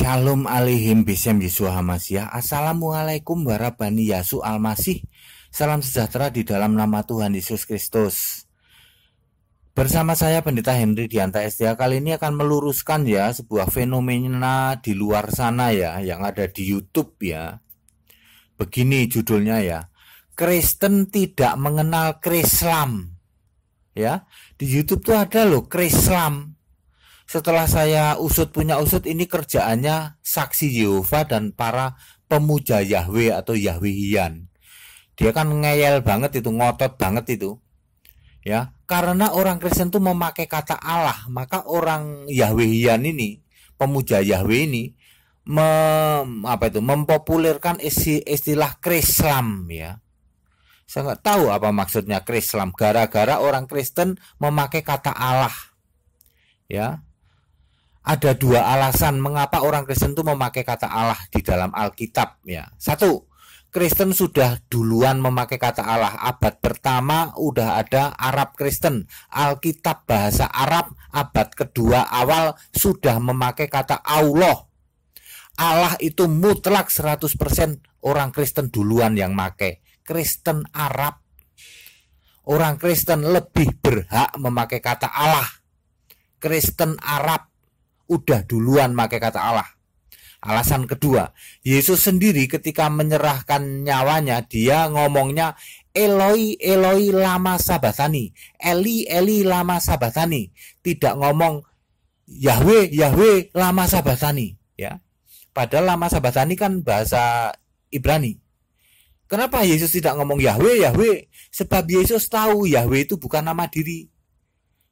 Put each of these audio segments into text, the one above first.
Shalom alaihim bisem Yesua Hamasiah Assalamualaikum warabani Yasu Almasih Salam sejahtera di dalam nama Tuhan Yesus Kristus Bersama saya Pendeta Henry Dianta SDA Kali ini akan meluruskan ya sebuah fenomena di luar sana ya Yang ada di Youtube ya Begini judulnya ya Kristen tidak mengenal Krislam Ya di Youtube tuh ada loh Krislam setelah saya usut punya usut ini kerjaannya saksi Yehova dan para pemuja Yahweh atau Yahwehian. Dia kan ngeyel banget itu, ngotot banget itu. Ya, karena orang Kristen tuh memakai kata Allah, maka orang Yahwehian ini, pemuja Yahweh ini mem, apa itu mempopulerkan istilah Krislam ya. Saya nggak tahu apa maksudnya Krislam gara-gara orang Kristen memakai kata Allah. Ya ada dua alasan mengapa orang Kristen itu memakai kata Allah di dalam Alkitab ya. Satu, Kristen sudah duluan memakai kata Allah. Abad pertama udah ada Arab Kristen. Alkitab bahasa Arab abad kedua awal sudah memakai kata Allah. Allah itu mutlak 100% orang Kristen duluan yang make. Kristen Arab orang Kristen lebih berhak memakai kata Allah. Kristen Arab udah duluan pakai kata Allah. Alasan kedua, Yesus sendiri ketika menyerahkan nyawanya, dia ngomongnya Eloi, Eloi lama sabatani, Eli, Eli lama sabatani. Tidak ngomong Yahweh, Yahweh lama sabatani. Ya, Padahal lama sabatani kan bahasa Ibrani. Kenapa Yesus tidak ngomong Yahweh, Yahweh? Sebab Yesus tahu Yahweh itu bukan nama diri.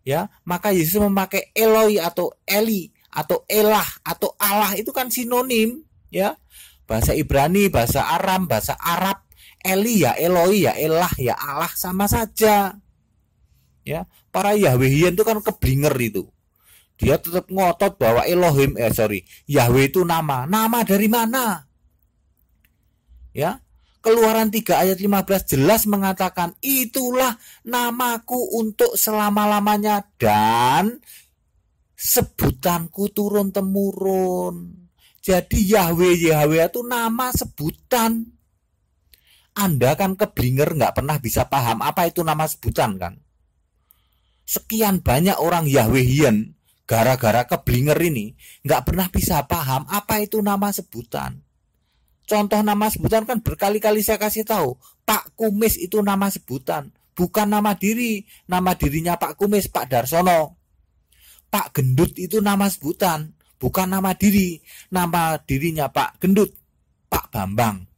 Ya, maka Yesus memakai Eloi atau Eli atau elah atau Allah itu kan sinonim ya bahasa Ibrani bahasa Aram bahasa Arab Eli ya Eloi ya Elah ya Allah sama saja ya para Yahwehian itu kan keblinger itu dia tetap ngotot bahwa Elohim eh sorry Yahweh itu nama nama dari mana ya Keluaran 3 ayat 15 jelas mengatakan itulah namaku untuk selama-lamanya dan sebutanku turun temurun. Jadi Yahweh Yahweh itu nama sebutan. Anda kan keblinger nggak pernah bisa paham apa itu nama sebutan kan. Sekian banyak orang Yahwehian gara-gara keblinger ini nggak pernah bisa paham apa itu nama sebutan. Contoh nama sebutan kan berkali-kali saya kasih tahu. Pak Kumis itu nama sebutan, bukan nama diri. Nama dirinya Pak Kumis, Pak Darsono. Pak Gendut itu nama sebutan, bukan nama diri. Nama dirinya Pak Gendut, Pak Bambang.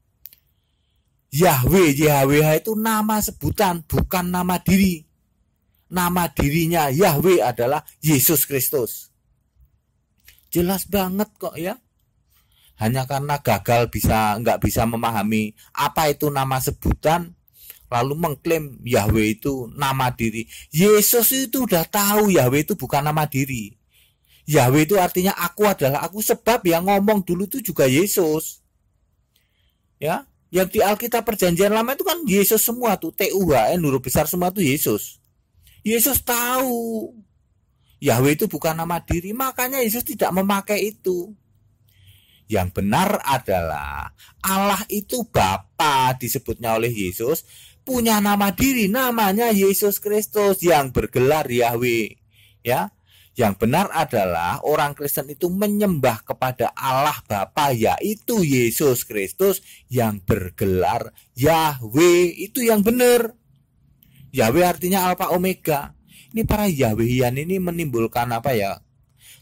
Yahweh, Yahweh itu nama sebutan, bukan nama diri. Nama dirinya Yahweh adalah Yesus Kristus. Jelas banget kok ya. Hanya karena gagal bisa nggak bisa memahami apa itu nama sebutan, lalu mengklaim Yahweh itu nama diri. Yesus itu sudah tahu Yahweh itu bukan nama diri. Yahweh itu artinya aku adalah aku sebab yang ngomong dulu itu juga Yesus. Ya, yang di Alkitab Perjanjian Lama itu kan Yesus semua tuh, TUHN huruf besar semua tuh Yesus. Yesus tahu Yahweh itu bukan nama diri, makanya Yesus tidak memakai itu. Yang benar adalah Allah itu Bapa disebutnya oleh Yesus, punya nama diri namanya Yesus Kristus yang bergelar Yahweh. Ya. Yang benar adalah orang Kristen itu menyembah kepada Allah Bapa yaitu Yesus Kristus yang bergelar Yahweh. Itu yang benar. Yahweh artinya Alfa Omega. Ini para Yahwehian ini menimbulkan apa ya?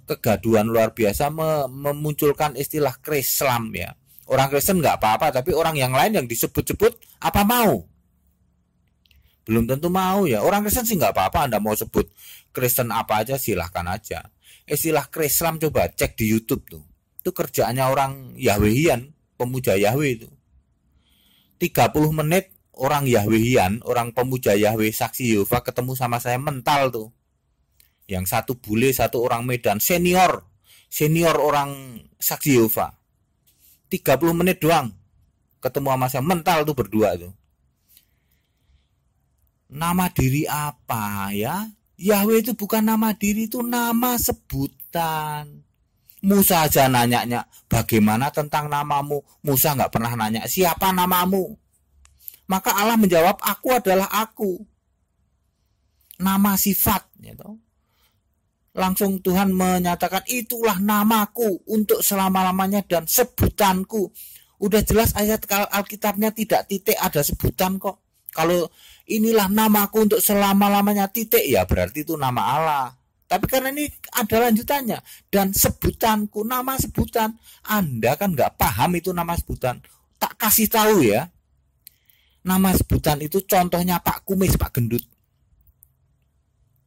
kegaduhan luar biasa memunculkan istilah Krislam ya. Orang Kristen nggak apa-apa, tapi orang yang lain yang disebut-sebut apa mau? belum tentu mau ya orang Kristen sih nggak apa-apa anda mau sebut Kristen apa aja silahkan aja istilah eh, Kristen coba cek di YouTube tuh itu kerjaannya orang Yahwehian pemuja Yahweh itu 30 menit orang Yahwehian orang pemuja Yahweh saksi Yehova ketemu sama saya mental tuh yang satu bule satu orang Medan senior senior orang saksi Yehova 30 menit doang ketemu sama saya mental tuh berdua tuh nama diri apa ya? Yahweh itu bukan nama diri, itu nama sebutan. Musa aja nanyanya bagaimana tentang namamu. Musa nggak pernah nanya siapa namamu. Maka Allah menjawab aku adalah aku. Nama sifat. Gitu. Langsung Tuhan menyatakan itulah namaku untuk selama-lamanya dan sebutanku. Udah jelas ayat Alkitabnya tidak titik ada sebutan kok. Kalau inilah namaku untuk selama-lamanya titik ya berarti itu nama Allah. Tapi karena ini ada lanjutannya dan sebutanku nama sebutan Anda kan nggak paham itu nama sebutan. Tak kasih tahu ya. Nama sebutan itu contohnya Pak Kumis, Pak Gendut.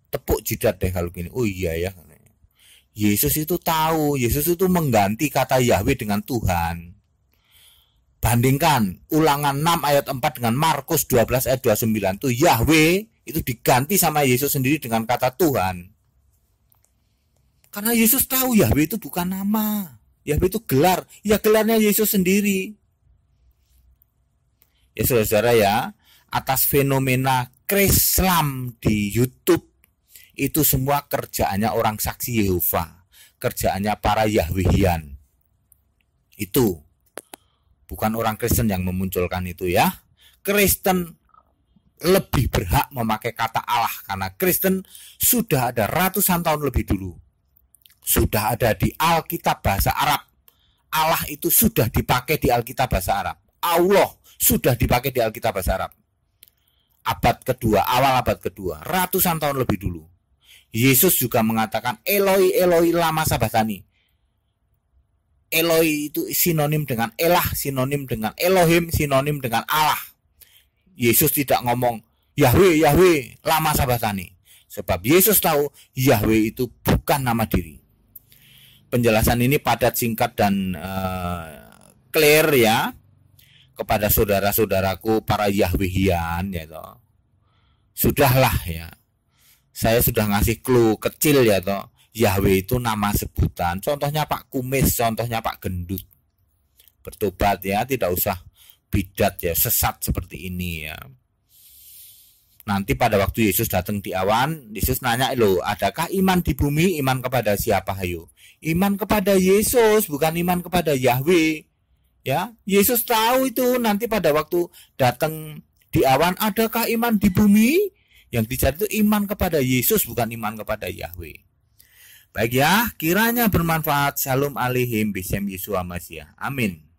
Tepuk jidat deh kalau gini. Oh iya ya. Yesus itu tahu, Yesus itu mengganti kata Yahweh dengan Tuhan. Bandingkan ulangan 6 ayat 4 dengan Markus 12 ayat 29 itu Yahweh itu diganti sama Yesus sendiri dengan kata Tuhan. Karena Yesus tahu Yahweh itu bukan nama. Yahweh itu gelar. Ya gelarnya Yesus sendiri. Ya saudara-saudara ya, atas fenomena Krislam di YouTube itu semua kerjaannya orang saksi Yehova, kerjaannya para Yahwehian. Itu bukan orang Kristen yang memunculkan itu ya. Kristen lebih berhak memakai kata Allah karena Kristen sudah ada ratusan tahun lebih dulu. Sudah ada di Alkitab bahasa Arab. Allah itu sudah dipakai di Alkitab bahasa Arab. Allah sudah dipakai di Alkitab bahasa Arab. Abad kedua, awal abad kedua, ratusan tahun lebih dulu. Yesus juga mengatakan Eloi Eloi lama sabatani. Eloi itu sinonim dengan Elah, sinonim dengan Elohim, sinonim dengan Allah. Yesus tidak ngomong Yahweh, Yahweh, lama sabatani. Sebab Yesus tahu Yahweh itu bukan nama diri. Penjelasan ini padat, singkat, dan uh, clear ya kepada saudara-saudaraku para Yahwehian ya toh. Sudahlah ya. Saya sudah ngasih clue kecil ya toh Yahweh itu nama sebutan. Contohnya Pak Kumis, contohnya Pak Gendut. Bertobat ya, tidak usah bidat ya, sesat seperti ini ya. Nanti pada waktu Yesus datang di awan, Yesus nanya, "Lo, adakah iman di bumi? Iman kepada siapa, hayo?" Iman kepada Yesus, bukan iman kepada Yahweh. Ya, Yesus tahu itu nanti pada waktu datang di awan, adakah iman di bumi? Yang dicari itu iman kepada Yesus, bukan iman kepada Yahweh. Baik ya, kiranya bermanfaat. Salam alihim bisem Yesua Masya. Amin.